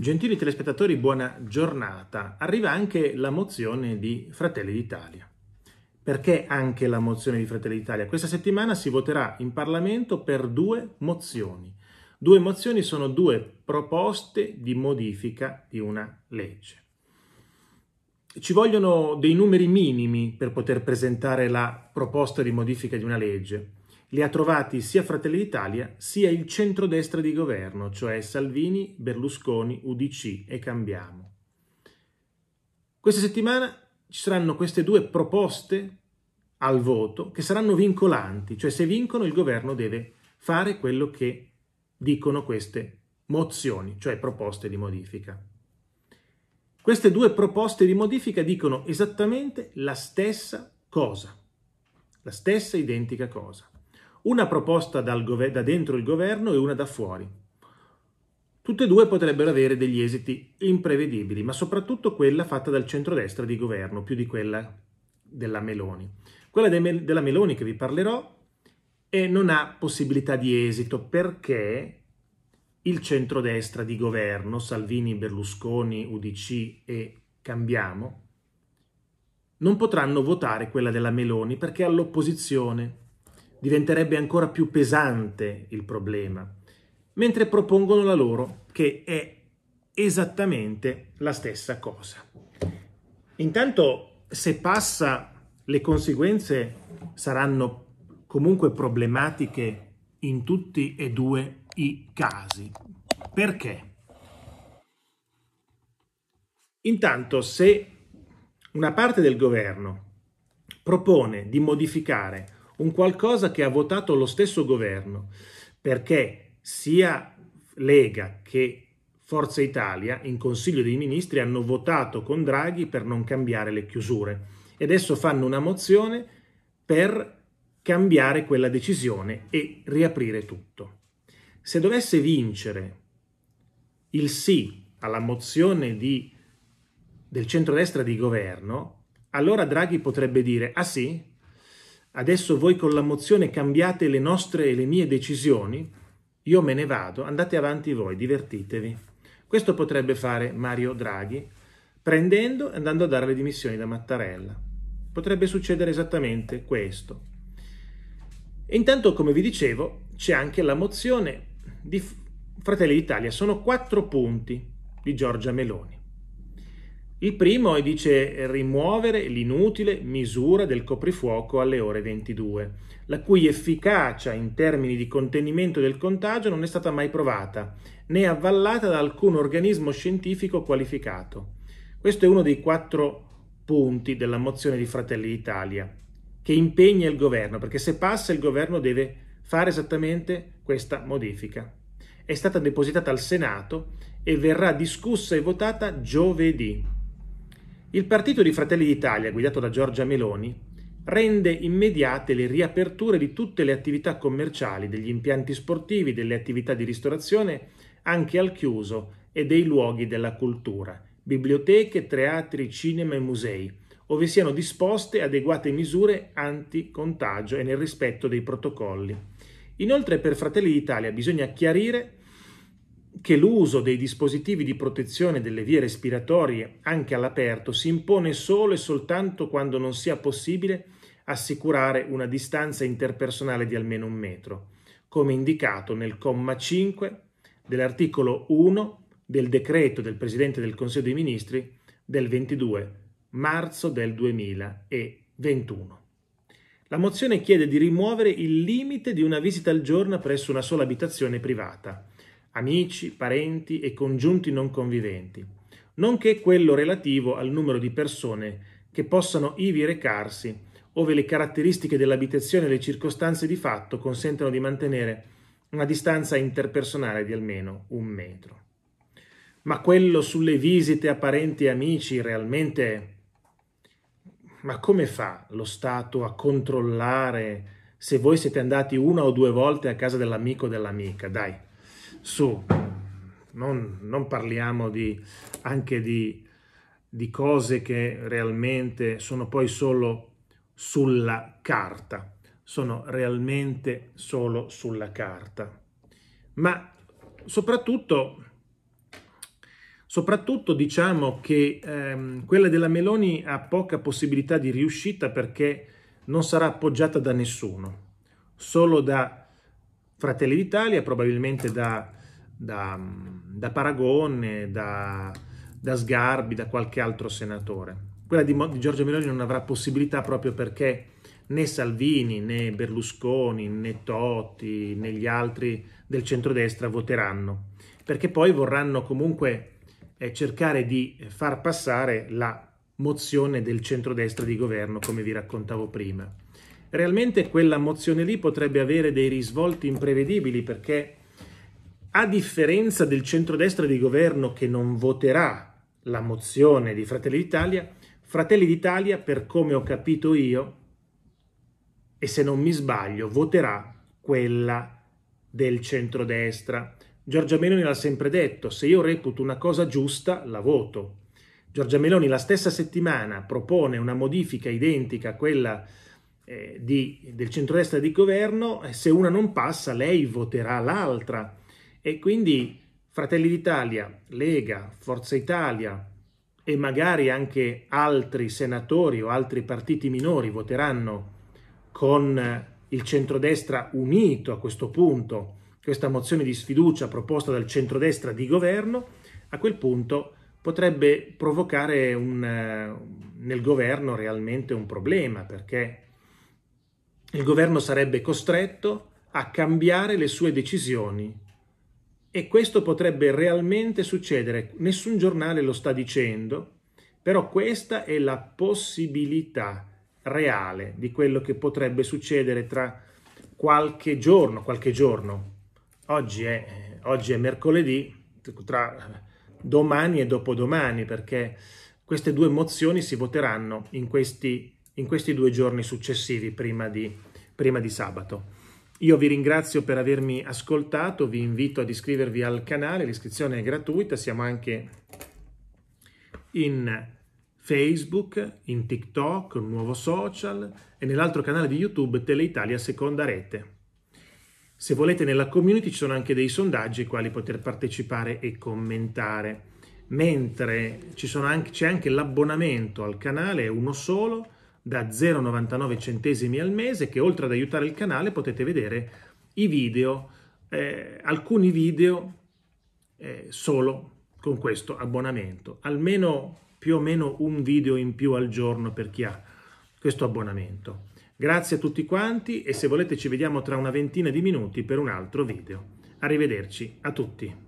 Gentili telespettatori, buona giornata. Arriva anche la mozione di Fratelli d'Italia. Perché anche la mozione di Fratelli d'Italia? Questa settimana si voterà in Parlamento per due mozioni. Due mozioni sono due proposte di modifica di una legge. Ci vogliono dei numeri minimi per poter presentare la proposta di modifica di una legge li ha trovati sia Fratelli d'Italia sia il centrodestra di governo, cioè Salvini, Berlusconi, UDC e Cambiamo. Questa settimana ci saranno queste due proposte al voto che saranno vincolanti, cioè se vincono il governo deve fare quello che dicono queste mozioni, cioè proposte di modifica. Queste due proposte di modifica dicono esattamente la stessa cosa, la stessa identica cosa una proposta gover- da dentro il governo e una da fuori. Tutte e due potrebbero avere degli esiti imprevedibili, ma soprattutto quella fatta dal centrodestra di governo, più di quella della Meloni. Quella de- della Meloni che vi parlerò e non ha possibilità di esito perché il centrodestra di governo, Salvini, Berlusconi, UDC e Cambiamo, non potranno votare quella della Meloni perché è all'opposizione diventerebbe ancora più pesante il problema, mentre propongono la loro che è esattamente la stessa cosa. Intanto se passa le conseguenze saranno comunque problematiche in tutti e due i casi. Perché? Intanto se una parte del governo propone di modificare un qualcosa che ha votato lo stesso governo, perché sia Lega che Forza Italia in Consiglio dei Ministri hanno votato con Draghi per non cambiare le chiusure e adesso fanno una mozione per cambiare quella decisione e riaprire tutto. Se dovesse vincere il sì alla mozione di, del centrodestra di governo, allora Draghi potrebbe dire ah sì, adesso voi con la mozione cambiate le nostre e le mie decisioni, io me ne vado, andate avanti voi, divertitevi. Questo potrebbe fare Mario Draghi prendendo e andando a dare le dimissioni da Mattarella. Potrebbe succedere esattamente questo. E intanto, come vi dicevo, c'è anche la mozione di Fratelli d'Italia. Sono quattro punti di Giorgia Meloni. Il primo è, dice, rimuovere l'inutile misura del coprifuoco alle ore 22, la cui efficacia in termini di contenimento del contagio non è stata mai provata, né avvallata da alcun organismo scientifico qualificato. Questo è uno dei quattro punti della mozione di Fratelli d'Italia, che impegna il governo, perché se passa il governo deve fare esattamente questa modifica. È stata depositata al Senato e verrà discussa e votata giovedì. Il partito di Fratelli d'Italia, guidato da Giorgia Meloni, rende immediate le riaperture di tutte le attività commerciali, degli impianti sportivi, delle attività di ristorazione, anche al chiuso, e dei luoghi della cultura, biblioteche, teatri, cinema e musei, ove siano disposte adeguate misure anti-contagio e nel rispetto dei protocolli. Inoltre per Fratelli d'Italia bisogna chiarire che l'uso dei dispositivi di protezione delle vie respiratorie anche all'aperto si impone solo e soltanto quando non sia possibile assicurare una distanza interpersonale di almeno un metro, come indicato nel comma 5 dell'articolo 1 del decreto del Presidente del Consiglio dei Ministri del 22 marzo del 2021. La mozione chiede di rimuovere il limite di una visita al giorno presso una sola abitazione privata amici, parenti e congiunti non conviventi, nonché quello relativo al numero di persone che possano ivi recarsi, ove le caratteristiche dell'abitazione e le circostanze di fatto consentono di mantenere una distanza interpersonale di almeno un metro. Ma quello sulle visite a parenti e amici realmente... Ma come fa lo Stato a controllare se voi siete andati una o due volte a casa dell'amico o dell'amica? Dai, su, non, non parliamo di, anche di, di cose che realmente sono poi solo sulla carta, sono realmente solo sulla carta. Ma soprattutto, soprattutto diciamo che ehm, quella della Meloni ha poca possibilità di riuscita perché non sarà appoggiata da nessuno, solo da Fratelli d'Italia, probabilmente da, da, da Paragone, da, da, Sgarbi, da qualche altro senatore. Quella di, di Giorgio Meloni non avrà possibilità proprio perché né Salvini, né Berlusconi, né Totti, né gli altri del centrodestra voteranno, perché poi vorranno comunque eh, cercare di far passare la mozione del centrodestra di governo, come vi raccontavo prima realmente quella mozione lì potrebbe avere dei risvolti imprevedibili perché a differenza del centrodestra di governo che non voterà la mozione di Fratelli d'Italia, Fratelli d'Italia, per come ho capito io, e se non mi sbaglio, voterà quella del centrodestra. Giorgia Meloni l'ha sempre detto, se io reputo una cosa giusta, la voto. Giorgia Meloni la stessa settimana propone una modifica identica a quella eh, di, del centrodestra di governo, eh, se una non passa lei voterà l'altra e quindi Fratelli d'Italia, Lega, Forza Italia e magari anche altri senatori o altri partiti minori voteranno con eh, il centrodestra unito a questo punto questa mozione di sfiducia proposta dal centrodestra di governo, a quel punto potrebbe provocare un, eh, nel governo realmente un problema perché il governo sarebbe costretto a cambiare le sue decisioni e questo potrebbe realmente succedere. Nessun giornale lo sta dicendo, però questa è la possibilità reale di quello che potrebbe succedere tra qualche giorno, qualche giorno. Oggi è, oggi è mercoledì, tra domani e dopodomani, perché queste due mozioni si voteranno in questi in questi due giorni successivi prima di, prima di sabato. Io vi ringrazio per avermi ascoltato, vi invito ad iscrivervi al canale, l'iscrizione è gratuita, siamo anche in Facebook, in TikTok, un nuovo social e nell'altro canale di YouTube Teleitalia Seconda Rete. Se volete nella community ci sono anche dei sondaggi ai quali poter partecipare e commentare, mentre anche, c'è anche l'abbonamento al canale, è uno solo, da 0,99 centesimi al mese che oltre ad aiutare il canale potete vedere i video, eh, alcuni video eh, solo con questo abbonamento, almeno più o meno un video in più al giorno per chi ha questo abbonamento. Grazie a tutti quanti e se volete ci vediamo tra una ventina di minuti per un altro video. Arrivederci a tutti.